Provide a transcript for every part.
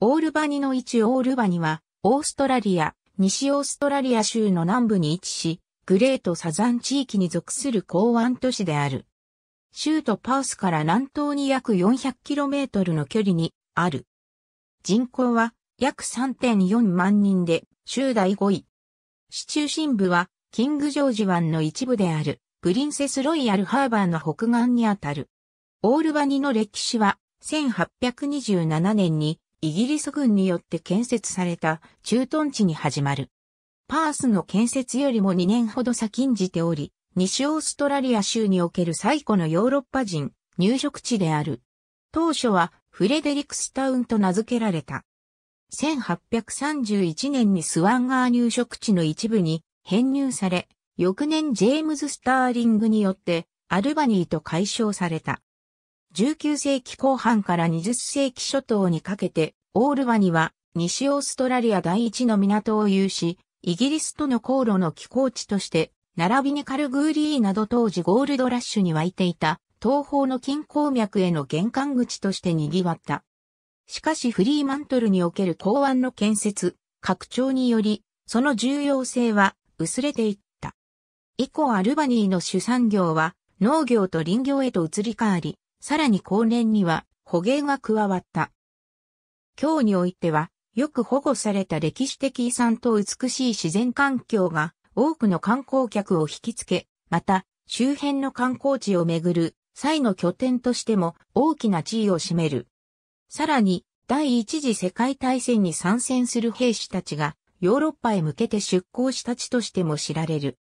オールバニの位置オールバニは、オーストラリア、西オーストラリア州の南部に位置し、グレートサザン地域に属する港湾都市である。州都パースから南東に約 400km の距離にある。人口は約3.4万人で、州第5位。市中心部は、キングジョージ湾の一部である、プリンセスロイヤルハーバーの北岸にあたる。オールバニの歴史は、1827年にイギリス軍によって建設された駐屯地に始まる。パースの建設よりも2年ほど先んじており、西オーストラリア州における最古のヨーロッパ人入植地である。当初はフレデリクスタウンと名付けられた。1831年にスワンガー入植地の一部に編入され、翌年ジェームズ・スターリングによってアルバニーと解消された。19世紀後半から20世紀初頭にかけて、オールバニは西オーストラリア第一の港を有し、イギリスとの航路の寄港地として、並びにカルグーリーなど当時ゴールドラッシュに湧いていた東方の近郊脈への玄関口として賑わった。しかしフリーマントルにおける港湾の建設、拡張により、その重要性は薄れていった。以降アルバニーの主産業は農業と林業へと移り変わり、さらに後年には捕鯨が加わった。今日においては、よく保護された歴史的遺産と美しい自然環境が多くの観光客を引きつけ、また周辺の観光地をめぐる際の拠点としても大きな地位を占める。さらに第一次世界大戦に参戦する兵士たちがヨーロッパへ向けて出港した地としても知られる。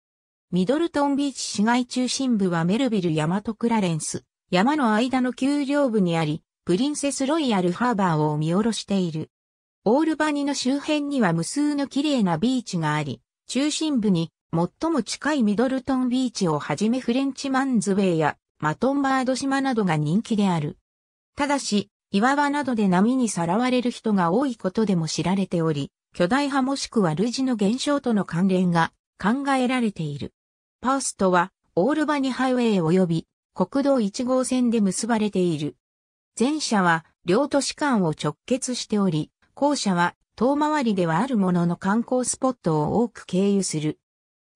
ミドルトンビーチ市街中心部はメルビル・ヤマト・クラレンス、山の間の丘陵部にあり、プリンセスロイヤルハーバーを見下ろしている。オールバニの周辺には無数の綺麗なビーチがあり、中心部に最も近いミドルトンビーチをはじめフレンチマンズウェイやマトンバード島などが人気である。ただし、岩場などで波にさらわれる人が多いことでも知られており、巨大派もしくは類似の現象との関連が考えられている。パーストはオールバニハイウェイ及び国道1号線で結ばれている。前者は両都市間を直結しており、後者は遠回りではあるものの観光スポットを多く経由する。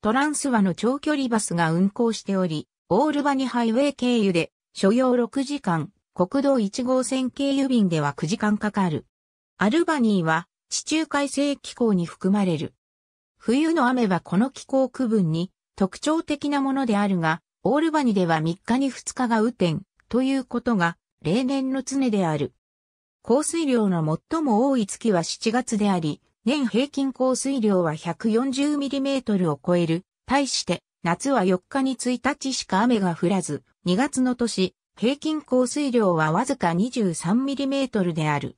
トランスはの長距離バスが運行しており、オールバニハイウェイ経由で、所要6時間、国道1号線経由便では9時間かかる。アルバニーは地中海性気候に含まれる。冬の雨はこの気候区分に特徴的なものであるが、オールバニでは3日に2日が雨天ということが例年の常である。降水量の最も多い月は7月であり、年平均降水量は 140mm を超える。対して、夏は4日に1日しか雨が降らず、2月の年、平均降水量はわずか 23mm である。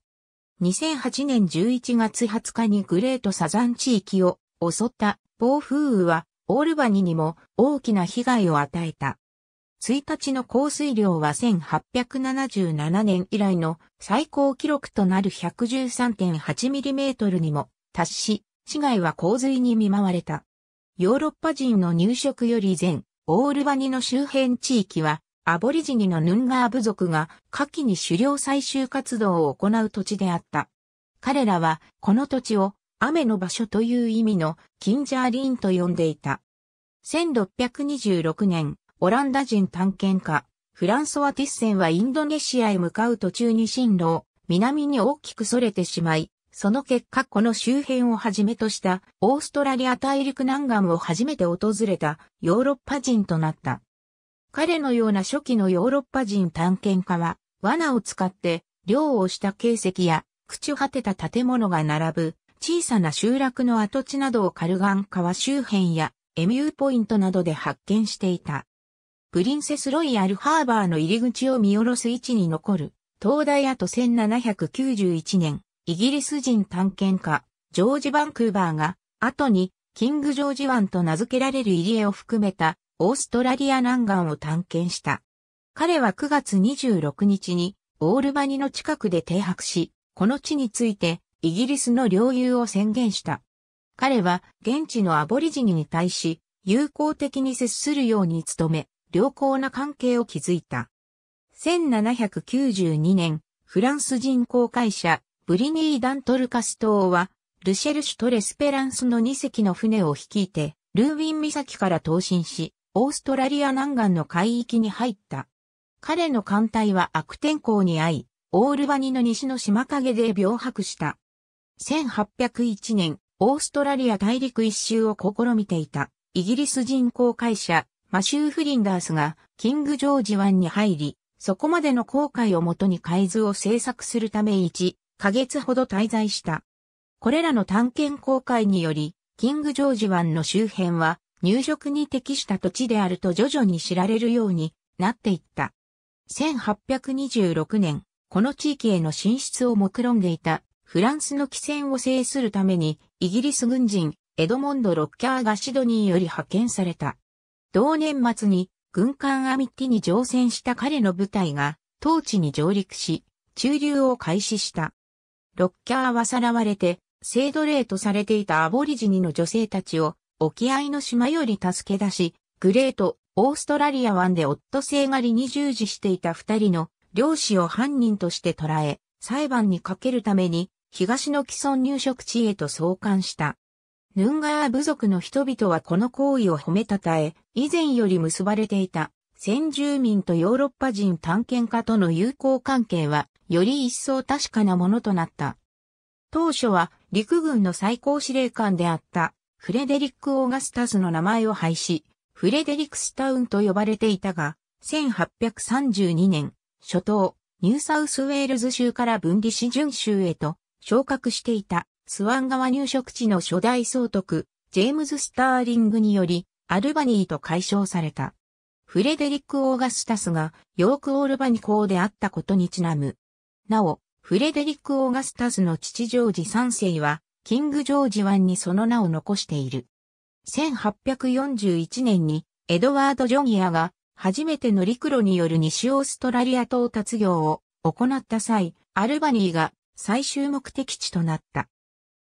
2008年11月20日にグレートサザン地域を襲った暴風雨はオールバニにも大きな被害を与えた。1日の降水量は1877年以来の最高記録となる1 1 3 8ミリメートルにも達し、市街は洪水に見舞われた。ヨーロッパ人の入植より前、オールバニの周辺地域は、アボリジニのヌンガー部族が夏季に狩猟採集活動を行う土地であった。彼らは、この土地を雨の場所という意味のキンジャーリンと呼んでいた。1626年、オランダ人探検家、フランソワ・ティッセンはインドネシアへ向かう途中に進路を南に大きく逸れてしまい、その結果この周辺をはじめとしたオーストラリア大陸南岸を初めて訪れたヨーロッパ人となった。彼のような初期のヨーロッパ人探検家は罠を使って漁をした形跡や朽ち果てた建物が並ぶ小さな集落の跡地などをカルガン川周辺やエミューポイントなどで発見していた。プリンセスロイヤルハーバーの入り口を見下ろす位置に残る、東大跡1791年、イギリス人探検家、ジョージ・バンクーバーが、後に、キング・ジョージ湾と名付けられる入り江を含めた、オーストラリア南岸を探検した。彼は9月26日に、オールバニの近くで停泊し、この地について、イギリスの領有を宣言した。彼は現地のアボリジニに対し友好的に接するように努め、良好な関係を築いた。1792年、フランス人航海者、ブリニー・ダントルカス島は、ルシェルシュトレスペランスの2隻の船を率いて、ルーウィン岬から投進し、オーストラリア南岸の海域に入った。彼の艦隊は悪天候に遭い、オールバニの西の島陰で病白した。1801年、オーストラリア大陸一周を試みていた、イギリス人航海者、マシュー・フリンダースが、キング・ジョージ湾に入り、そこまでの航海をもとに海図を制作するため1、ヶ月ほど滞在した。これらの探検航海により、キング・ジョージ湾の周辺は、入植に適した土地であると徐々に知られるようになっていった。1826年、この地域への進出を目論んでいたフランスの汽船を制するために、イギリス軍人、エドモンド・ロッキャーがシドニーより派遣された。同年末に、軍艦アミッティに乗船した彼の部隊が、当地に上陸し、駐留を開始した。ロッキャーはさらわれて、性奴隷とされていたアボリジニの女性たちを、沖合の島より助け出し、グレート、オーストラリア湾でオットセイ狩りに従事していた二人の、漁師を犯人として捕らえ、裁判にかけるために、東の既存入植地へと送還した。ヌンガヤ部族の人々はこの行為を褒めたたえ、以前より結ばれていた先住民とヨーロッパ人探検家との友好関係は、より一層確かなものとなった。当初は陸軍の最高司令官であったフレデリック・オーガスタスの名前を廃止、フレデリクスタウンと呼ばれていたが、1832年、初頭、ニューサウスウェールズ州から分離市準州へと昇格していたスワン川入植地の初代総督、ジェームズ・スターリングにより、アルバニーと解消された。フレデリック・オーガスタスが、ヨーク・オールバニ公であったことにちなむ。なお、フレデリック・オーガスタスの父ジョージ3世は、キング・ジョージ1にその名を残している。1841年に、エドワード・ジョニアが、初めての陸路による西オーストラリア到達業を行った際、アルバニーが最終目的地となった。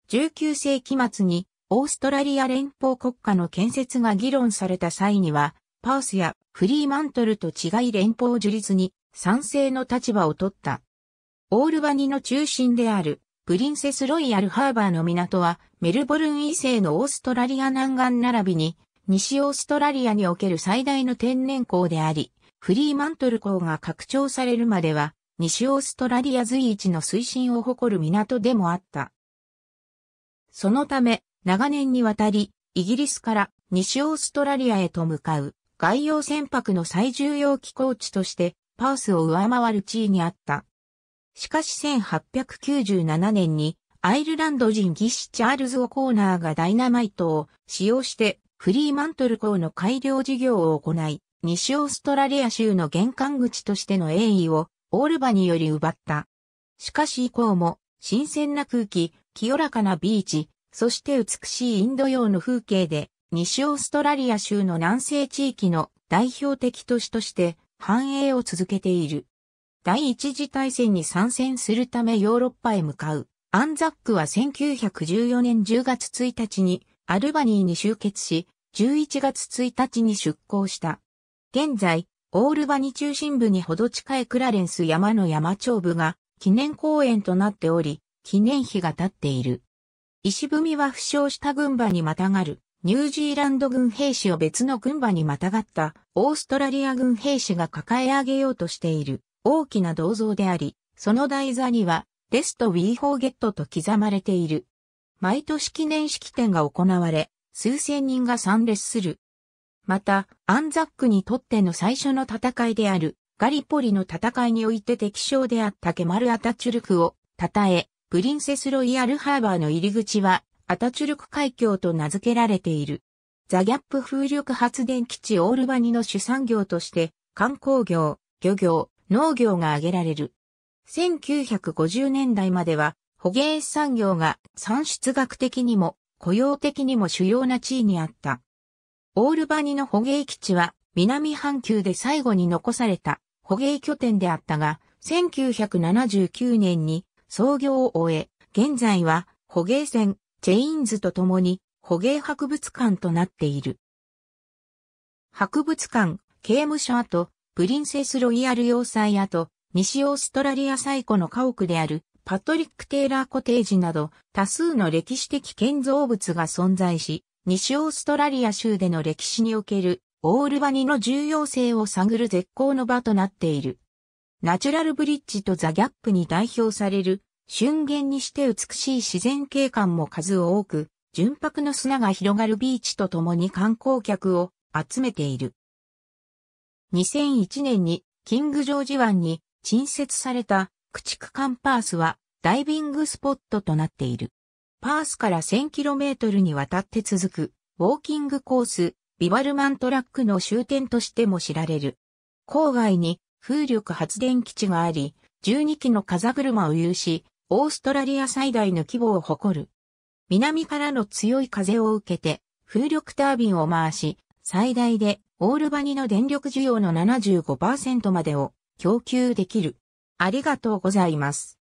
19世紀末にオーストラリア連邦国家の建設が議論された際には、パースやフリーマントルと違い連邦樹立に賛成の立場を取った。オールバニの中心であるプリンセスロイヤルハーバーの港はメルボルン以西のオーストラリア南岸並びに西オーストラリアにおける最大の天然港であり、フリーマントル港が拡張されるまでは西オーストラリア随一の推進を誇る港でもあった。そのため、長年にわたり、イギリスから西オーストラリアへと向かう外洋船舶の最重要寄港地としてパースを上回る地位にあった。しかし1897年にアイルランド人ギシ・チャールズ・オコーナーがダイナマイトを使用してフリーマントル港の改良事業を行い、西オーストラリア州の玄関口としての栄意をオールバにより奪った。しかし以降も、新鮮な空気、清らかなビーチ、そして美しいインド洋の風景で、西オーストラリア州の南西地域の代表的都市として繁栄を続けている。第一次大戦に参戦するためヨーロッパへ向かう。アンザックは1914年10月1日にアルバニーに集結し、11月1日に出港した。現在、オールバニ中心部にほど近いクラレンス山の山頂部が記念公園となっており、記念碑が立っている。石踏みは負傷した軍馬にまたがる、ニュージーランド軍兵士を別の軍馬にまたがったオーストラリア軍兵士が抱え上げようとしている大きな銅像であり、その台座には、レスト・ウィー・フォーゲットと刻まれている。毎年記念式典が行われ、数千人が参列するまた、アンザックにとっての最初の戦いである、ガリポリの戦いにおいて敵将であったケマル・アタチュルクを、称え、プリンセス・ロイヤル・ハーバーの入り口は、アタチュルク海峡と名付けられている。ザ・ギャップ風力発電基地オールバニの主産業として、観光業、漁業、農業が挙げられる。1950年代までは、捕鯨産業が産出学的にも雇用的にも主要な地位にあった。オールバニの捕鯨基地は南半球で最後に残された捕鯨拠点であったが、1979年に創業を終え、現在は捕鯨船チェインズと共に捕鯨博物館となっている。博物館、刑務所跡、プリンセスロイヤル要塞跡、西オーストラリア最古の家屋であるパトリック・テイラーコテージなど多数の歴史的建造物が存在し、西オーストラリア州での歴史におけるオールバニの重要性を探る絶好の場となっている。ナチュラルブリッジとザ・ギャップに代表される、瞬間にして美しい自然景観も数多く、純白の砂が広がるビーチとともに観光客を集めている。2001年にキングジョージ湾に鎮設された駆逐艦パースはダイビングスポットとなっている。パースから 1000km にわたって続く、ウォーキングコース、ビバルマントラックの終点としても知られる。郊外に風力発電基地があり、12機の風車を有し、オーストラリア最大の規模を誇る。南からの強い風を受けて、風力タービンを回し、最大でオールバニの電力需要の75%までを供給できる。ありがとうございます。